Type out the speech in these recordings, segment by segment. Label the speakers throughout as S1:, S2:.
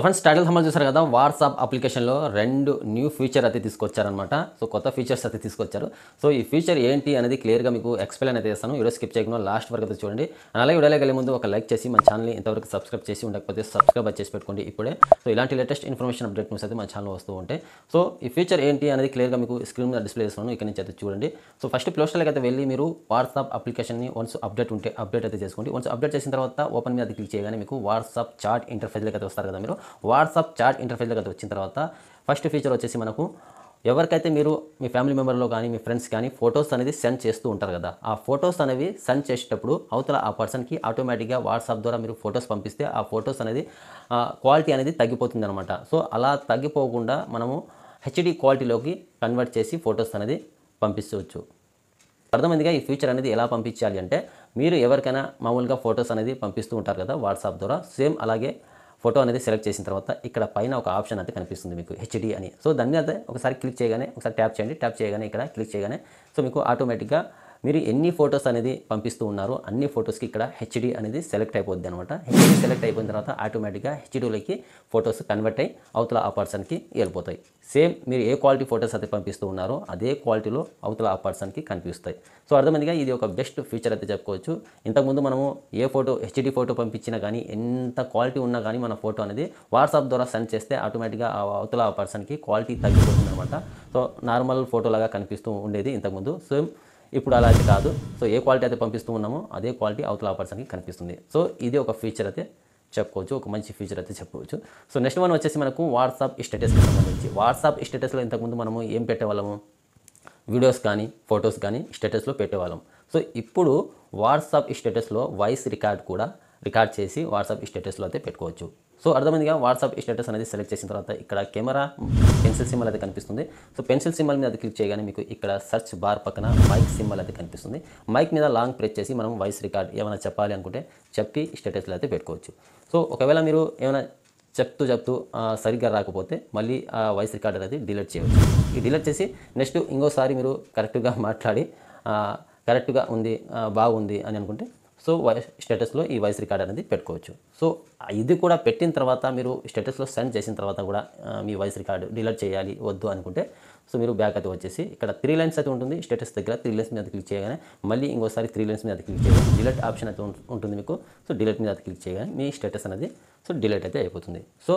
S1: so friends title సంబంధం చూసారు కదా వాట్సాప్ అప్లికేషన్లో రెండు న్యూ ఫీచర్ అయితే తీసుకొచ్చారనమాట సో కొత్త ఫీచర్స్ అయితే తీసుకొచ్చారు సో ఈ ఫీచర్ ఏంటి అనేది క్లియర్గా మీకు ఎక్స్ప్లెయిన్ అయితే చేస్తాను వీడియో స్కిప్ చేయకుండా లాస్ట్ వరకు అయితే చూడండి అలాగే వీడియోలోకి ముందు ఒక లైక్ చేసి మా ఛానల్ని ఇంతవరకు సబ్స్క్రైబ్ చేసి ఉండకపోతే సబ్స్క్రైబ్ చేసి పెట్టుకోండి ఇప్పుడే సో ఇలాంటి లేటెస్ట్ ఇన్ఫర్మేషన్ అప్డేట్ న్యూస్ అయితే మా ఛానల్ వస్తూ ఉంటాయి సో ఈ ఫీచర్ ఏంటి అనేది క్లియర్గా మీకు స్క్రీన్ మీద డిస్ప్లే చేస్తున్నాను ఇక్కడ నుంచి అయితే చూడండి సో ఫస్ట్ ప్లేస్టోర్లోకి అయితే వెళ్ళి మీరు వాట్సాప్ అప్లికేషన్ని వన్స్ అప్డేట్ ఉంటే అప్డేట్ అయితే చేసుకోండి వన్స్ అప్డేట్ చేసిన తర్వాత ఓపెన్ మీద క్లిక్ చేయగానే మీకు వాట్సాప్ చాట్ ఇంటర్ఫేస్లోకి అయితే వస్తారు కదా మీరు వాట్సాప్ చాట్ దగ్గర వచ్చిన తర్వాత ఫస్ట్ ఫీచర్ వచ్చేసి మనకు ఎవరికైతే మీరు మీ ఫ్యామిలీ మెంబర్లో కానీ మీ ఫ్రెండ్స్ కానీ ఫొటోస్ అనేది సెండ్ చేస్తూ ఉంటారు కదా ఆ ఫొటోస్ అనేవి సెండ్ చేసేటప్పుడు అవతల ఆ పర్సన్కి ఆటోమేటిక్గా వాట్సాప్ ద్వారా మీరు ఫొటోస్ పంపిస్తే ఆ ఫొటోస్ అనేది క్వాలిటీ అనేది తగ్గిపోతుంది అనమాట సో అలా తగ్గిపోకుండా మనము హెచ్డి క్వాలిటీలోకి కన్వర్ట్ చేసి ఫొటోస్ అనేది పంపించవచ్చు అర్థమైందిగా ఈ ఫ్యూచర్ అనేది ఎలా పంపించాలి అంటే మీరు ఎవరికైనా మామూలుగా ఫొటోస్ అనేది పంపిస్తూ ఉంటారు కదా వాట్సాప్ ద్వారా సేమ్ అలాగే ఫోటో అనేది సెలెక్ట్ చేసిన తర్వాత ఇక్కడ పైన ఒక ఆప్షన్ అయితే కనిపిస్తుంది మీకు హెచ్డి అని సో దాని మీద ఒకసారి క్లిక్ చేయగానే ఒకసారి ట్యాప్ చేయండి ట్యాప్ చేయగానే ఇక్కడ క్లిక్ చేయగానే సో మీకు ఆటోమేటిక్గా మీరు ఎన్ని ఫొటోస్ అనేది పంపిస్తూ ఉన్నారో అన్ని ఫొటోస్కి ఇక్కడ హెచ్డి అనేది సెలెక్ట్ అయిపోద్ది అనమాట హెచ్డి సెలెక్ట్ అయిపోయిన తర్వాత ఆటోమేటిక్గా హెచ్డీలోకి ఫొటోస్ కన్వర్ట్ అయ్యి అవతల ఆ పర్సన్కి వెళ్ళిపోతాయి సేమ్ మీరు ఏ క్వాలిటీ ఫొటోస్ అయితే పంపిస్తూ ఉన్నారో అదే క్వాలిటీలో అవతల ఆ పర్సన్కి కనిపిస్తాయి సో అర్థమైందిగా ఇది ఒక బెస్ట్ ఫీచర్ అయితే చెప్పుకోవచ్చు ఇంతకుముందు మనము ఏ ఫోటో హెచ్డి ఫోటో పంపించినా కానీ ఎంత క్వాలిటీ ఉన్నా కానీ మన ఫోటో అనేది వాట్సాప్ ద్వారా సెండ్ చేస్తే ఆటోమేటిక్గా ఆ అవతల ఆ పర్సన్కి క్వాలిటీ తగ్గిపోతుంది అనమాట సో నార్మల్ ఫోటోలాగా కనిపిస్తూ ఉండేది ఇంతకుముందు సేమ్ ఇప్పుడు అలాంటి కాదు సో ఏ క్వాలిటీ అయితే పంపిస్తూ ఉన్నామో అదే క్వాలిటీ అవతల ఆపర్సన్కి కనిపిస్తుంది సో ఇది ఒక ఫీచర్ అయితే చెప్పుకోవచ్చు ఒక మంచి ఫీచర్ అయితే చెప్పుకోవచ్చు సో నెక్స్ట్ వన్ వచ్చేసి మనకు వాట్సాప్ స్టేటస్కి సంబంధించి వాట్సాప్ స్టేటస్లో ఇంతకుముందు మనము ఏం పెట్టేవాళ్ళము వీడియోస్ కానీ ఫొటోస్ కానీ స్టేటస్లో పెట్టేవాళ్ళం సో ఇప్పుడు వాట్సాప్ స్టేటస్లో వాయిస్ రికార్డ్ కూడా రికార్డ్ చేసి వాట్సాప్ స్టేటస్లో అయితే పెట్టుకోవచ్చు సో అర్థమైందిగా వాట్సాప్ స్టేటస్ అనేది సెలెక్ట్ చేసిన తర్వాత ఇక్కడ కెమెరా పెన్సిల్ సిమ్మల్ అయితే కనిపిస్తుంది సో పెన్సిల్ సిమ్మల్ మీద క్లిక్ చేయగానే మీకు ఇక్కడ సెర్చ్ బార్ పక్కన మైక్ సిమ్మల్ అయితే కనిపిస్తుంది మైక్ మీద లాంగ్ ప్రెస్ చేసి మనం వాయిస్ రికార్డ్ ఏమైనా చెప్పాలి అనుకుంటే చెప్పి స్టేటస్లో అయితే పెట్టుకోవచ్చు సో ఒకవేళ మీరు ఏమైనా చెప్తూ చెప్తూ సరిగ్గా రాకపోతే మళ్ళీ ఆ వాయిస్ రికార్డ్ అనేది డిలీట్ చేయవచ్చు ఈ డిలీట్ చేసి నెక్స్ట్ ఇంకోసారి మీరు కరెక్ట్గా మాట్లాడి కరెక్ట్గా ఉంది బాగుంది అని అనుకుంటే సో స్టేటస్లో ఈ వాయిస్ రికార్డ్ అనేది పెట్టుకోవచ్చు సో ఇది కూడా పెట్టిన తర్వాత మీరు స్టేటస్లో సెండ్ చేసిన తర్వాత కూడా మీ వాయిస్ రికార్డు డిలర్ చేయాలి వద్దు అనుకుంటే సో మీరు బ్యాక్ అయితే వచ్చేసి ఇక్కడ త్రీ లైన్స్ అయితే ఉంటుంది స్టేటస్ దగ్గర త్రీ లైన్స్ మీద క్లిక్ చేయగానే మళ్ళీ ఇంకోసారి త్రీ లైన్స్ మీద క్లిక్ చేయాలి డిలెట్ ఆప్షన్ అయితే ఉంటుంది మీకు సో డిలెట్ మీద క్లిక్ చేయగానే మీ స్టేటస్ అనేది సో డిలెట్ అయితే అయిపోతుంది సో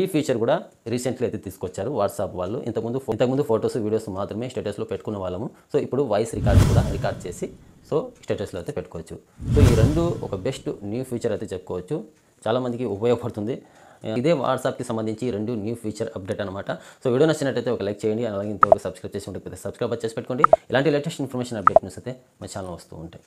S1: ఈ ఫీచర్ కూడా రీసెంట్లీ అయితే తీసుకొచ్చారు వాట్సాప్ వాళ్ళు ఇంతకుముందు ఇంతకుముందు ఫొటోస్ వీడియోస్ మాత్రమే స్టేటస్లో పెట్టుకునే వాళ్ళము సో ఇప్పుడు వాయిస్ రికార్డ్ కూడా రికార్డ్ చేసి సో స్టేటస్లో అయితే పెట్టుకోవచ్చు సో ఈ రెండు ఒక బెస్ట్ న్యూ ఫీచర్ అయితే చెప్పుకోవచ్చు చాలామందికి ఉపయోగపడుతుంది ఇదే వాట్సాప్కి సంబంధించి రెండు న్యూ ఫీచర్ అప్డేట్ అనమాట సో వీడియో నచ్చినట్టయితే ఒక లైక్ చేయండి అలాగే ఇంతవరకు సబ్స్క్రైబ్ చేసి ఉంటుంది సబ్స్క్రైబ్ చేసి పెట్టుకోండి ఇలాంటి లేటెస్ట్ ఇన్ఫర్మేషన్ అప్డేట్స్ అయితే మా ఛానల్ వస్తూ ఉంటాయి